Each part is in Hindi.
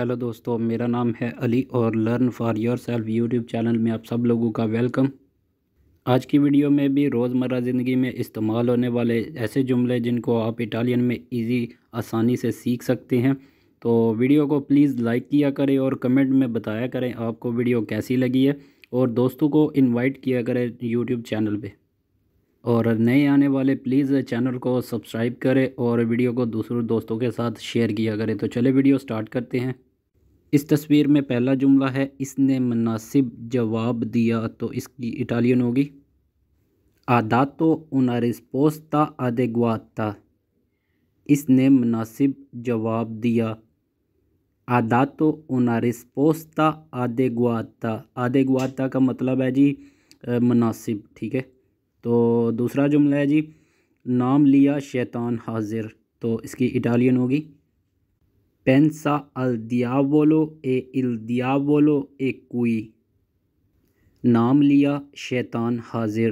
हेलो दोस्तों मेरा नाम है अली और learn for yourself YouTube channel में आप सब लोगों का वेलकम आज की वीडियो में भी रोज़मर्रा ज़िंदगी में इस्तेमाल होने वाले ऐसे जुमले जिनको आप इटालियन में इजी आसानी से सीख सकते हैं तो वीडियो को प्लीज़ लाइक किया करें और कमेंट में बताया करें आपको वीडियो कैसी लगी है और दोस्तों को इनवाइट किया करें यूट्यूब चैनल पे और नए आने वाले प्लीज़ चैनल को सब्सक्राइब करें और वीडियो को दूसरों दोस्तों के साथ शेयर किया करें तो चले वीडियो स्टार्ट करते हैं इस तस्वीर में पहला जुमला है इसने मुनासिब जवाब दिया तो इसकी इटालियन होगी आदातो उना रिस्पोस्ता गुआता इसने मुनासिब जवाब दिया आदातो उना रिस्पोस्ता आदे गुआता का मतलब है जी मुनासिब ठीक है तो दूसरा जुमला है जी नाम लिया शैतान हाजिर तो इसकी इटालियन होगी pensa al diavolo ए e il diavolo ए qui नाम लिया शैतान हाजिर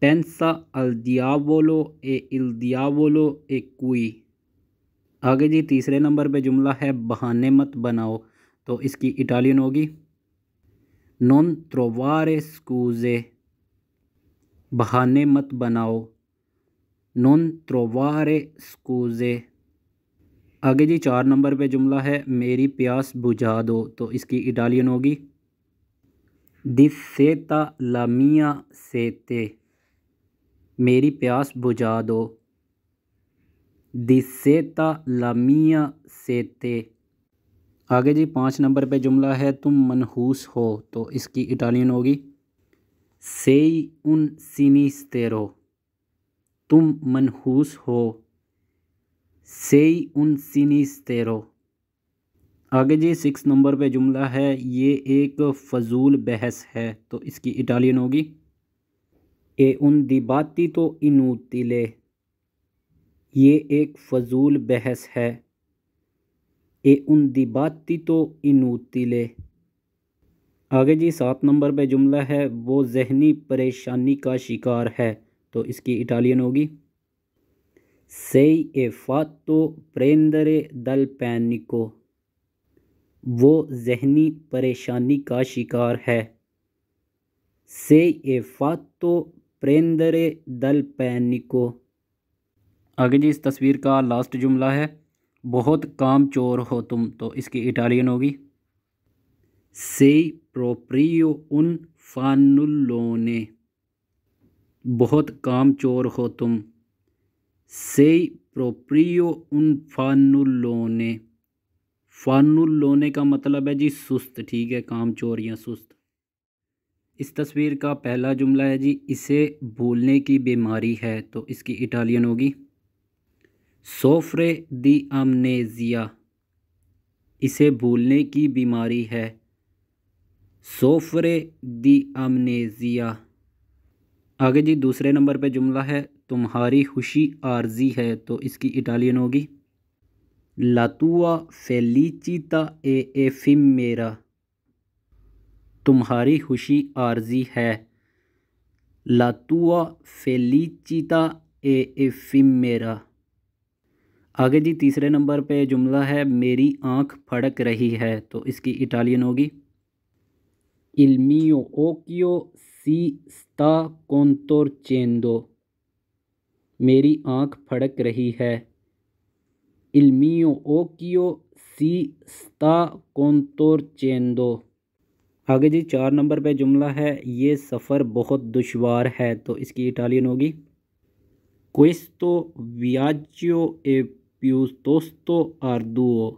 पेंसा अल दियावोलो ए इल दियावोलो ए कोई आगे जी तीसरे नंबर पे जुमला है बहाने मत बनाओ तो इसकी इटालियन होगी नॉन त्रोवारे स्कूजे बहाने मत बनाओ नॉन त्रोवारे स्कूजे आगे जी चार नंबर पे जुमला है मेरी प्यास बुझा दो तो इसकी इटालियन होगी दिस दिसेता लामिया सेते मेरी प्यास बुझा दो सेता लामिया सेते आगे जी पाँच नंबर पे जुमला है तुम मनहूस हो तो इसकी इटालियन होगी सेई उन सिनिस्तेरो तुम मनहूस हो सेई उन सीनीस तेरो आगे जी सिक्स नंबर पे जुमला है ये एक फजूल बहस है तो इसकी इटालियन होगी ए उन दिबाती तो इनूतिले ये एक फजूल बहस है ए उन दिबाती तो इनूतिले आगे जी सात नंबर पे जुमला है वो जहनी परेशानी का शिकार है तो इसकी इटालियन होगी sei e fatto prendere dal panico वो जहनी परेशानी का शिकार है से ए फातो प्रेंदरे दल पैनिको आगे जी इस तस्वीर का लास्ट जुमला है बहुत काम चोर हो तुम तो इसकी इटालियन होगी से प्रोप्रियो उन फानुलोने बहुत काम चोर हो तुम से प्रोप्रियो उन फानुलोने फानुलोने का मतलब है जी सुस्त ठीक है काम या सुस्त इस तस्वीर का पहला जुमला है जी इसे भूलने की बीमारी है तो इसकी इटालियन होगी सोफ्रे दी अमनेजिया इसे भूलने की बीमारी है सोफ्रे दी अमनेजिया आगे जी दूसरे नंबर पे जुमला है तुम्हारी खुशी आर्जी है तो इसकी इटालियन होगी लातुआ चीता ए ए फिम मेरा तुम्हारी खुशी आर्जी है लातुआ चीता ए ए फिम मेरा आगे जी तीसरे नंबर पे जुमला है मेरी आंख फड़क रही है तो इसकी इटालियन होगी इलमियो ओकियो सी स्ता कोंतोर चेंदो मेरी आँख फड़क रही है इल्मियो ओकियो सी स्ता कोंतोर चेंदो आगे जी चार नंबर पे जुमला है ये सफ़र बहुत दुशवार है तो इसकी इटालियन होगी क्वेस्तो वियाजियो ए प्यूस्तोस्तो आर्दुओ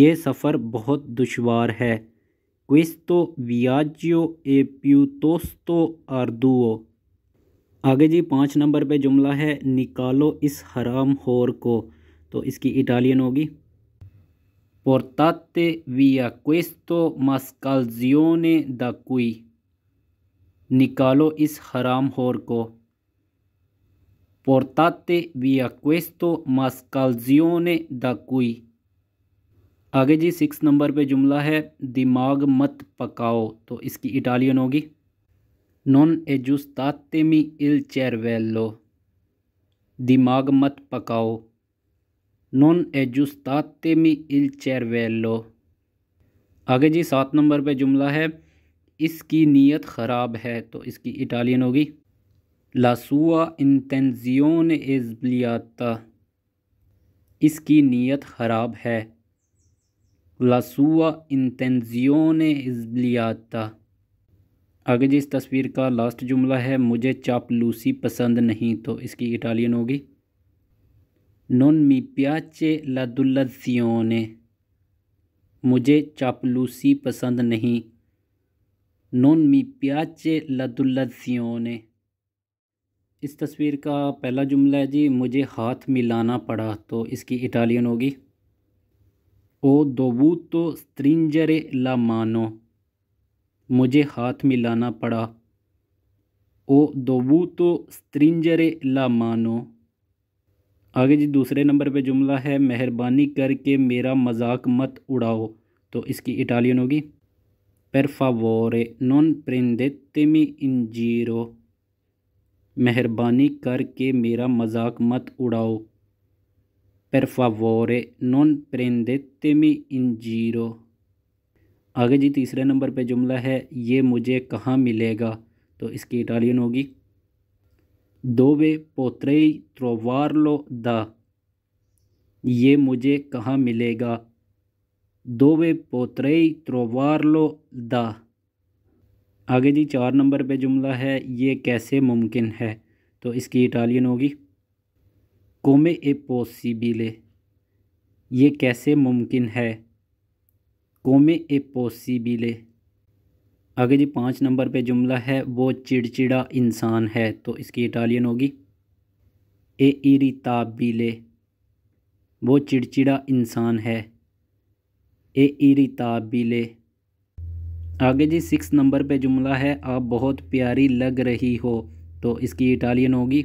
ये सफ़र बहुत दुशवार है क्वेस्तो वियाजियो ए प्यूतोस्तो आर्दुओ आगे जी पाँच नंबर पे जुमला है निकालो इस हराम होर को तो इसकी इटालियन होगी पोर्ताते विया क्वेस्तो ने द कुई निकालो इस हराम होर को पोर्ताते विया क्वेस्तो ने द कुई आगे जी सिक्स नंबर पे जुमला है दिमाग मत पकाओ तो इसकी इटालियन होगी Non ejustatemi इल चेरवेलो दिमाग मत पकाओ नॉन एजुस्तातेमी इल चेरवेलो आगे जी सात नंबर पे जुमला है इसकी नीयत ख़राब है तो इसकी इटालियन होगी लासुआ इंतजियोन एजबलियाता इसकी नीयत ख़राब है लासुआ इंतजियोन एजबलियाता आगे जी इस तस्वीर का लास्ट जुमला है मुझे चापलूसी पसंद नहीं तो इसकी इटालियन होगी नॉन मी प्याचे लादुल्लाजियोने मुझे चापलूसी पसंद नहीं नॉन मी प्याचे लादुल्लाजियोने इस तस्वीर का पहला जुमला है जी मुझे हाथ मिलाना पड़ा तो इसकी इटालियन होगी ओ दोबू तो स्त्रिंजरे ला मानो मुझे हाथ मिलाना पड़ा ओ तो स्त्रिंजरे ला मानो आगे जी दूसरे नंबर पे जुमला है मेहरबानी करके मेरा मजाक मत उड़ाओ तो इसकी इटालियन होगी पर फावोरे नॉन तिमी इंजीरो मेहरबानी करके मेरा मजाक मत उड़ाओ पर फावोरे नॉन तिमी इंजीरो आगे जी तीसरे नंबर पे जुमला है ये मुझे कहाँ मिलेगा तो इसकी इटालियन होगी दो वे पोत्रेई त्रोवारलो द ये मुझे कहाँ मिलेगा दो दोवे त्रोवार त्रोवारलो द आगे जी चार नंबर पे जुमला है ये कैसे मुमकिन है तो इसकी इटालियन होगी कोमे ए पोसीबिले ये कैसे मुमकिन है कोमे ए पोसीबिले आगे जी पाँच नंबर पे जुमला है वो चिड़चिड़ा इंसान है तो इसकी इटालियन होगी ए इरिताबिले वो चिड़चिड़ा इंसान है ए इरिताबिले आगे जी सिक्स नंबर पे जुमला है आप बहुत प्यारी लग रही हो तो इसकी इटालियन होगी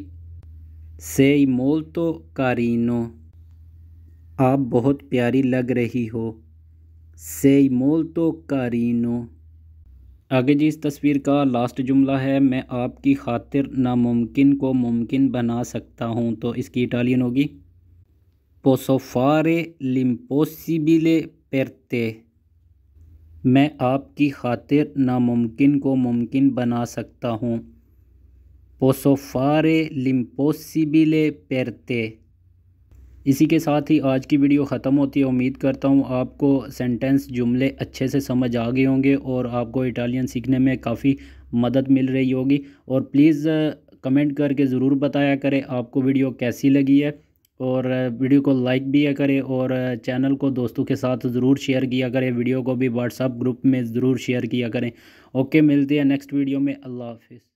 से मोल तो कारीनो आप बहुत प्यारी लग रही हो सेई मोल तो कारीनो आगे जी इस तस्वीर का लास्ट जुमला है मैं आपकी खातिर नामुमकिन को मुमकिन बना सकता हूँ तो इसकी इटालियन होगी पोसोफारे लिम्पोसिबिले पेरते मैं आपकी खातिर नामुमकिन को मुमकिन बना सकता हूँ पोसोफारे लिम्पोसिबिले पेरते इसी के साथ ही आज की वीडियो ख़त्म होती है उम्मीद करता हूँ आपको सेंटेंस जुमले अच्छे से समझ आ गए होंगे और आपको इटालियन सीखने में काफ़ी मदद मिल रही होगी और प्लीज़ कमेंट uh, करके ज़रूर बताया करें आपको वीडियो कैसी लगी है और uh, वीडियो को लाइक भी करें और चैनल uh, को दोस्तों के साथ ज़रूर शेयर किया करें वीडियो को भी व्हाट्सअप ग्रुप में ज़रूर शेयर किया करें ओके मिलते हैं नेक्स्ट वीडियो में अल्लाह हाफिज़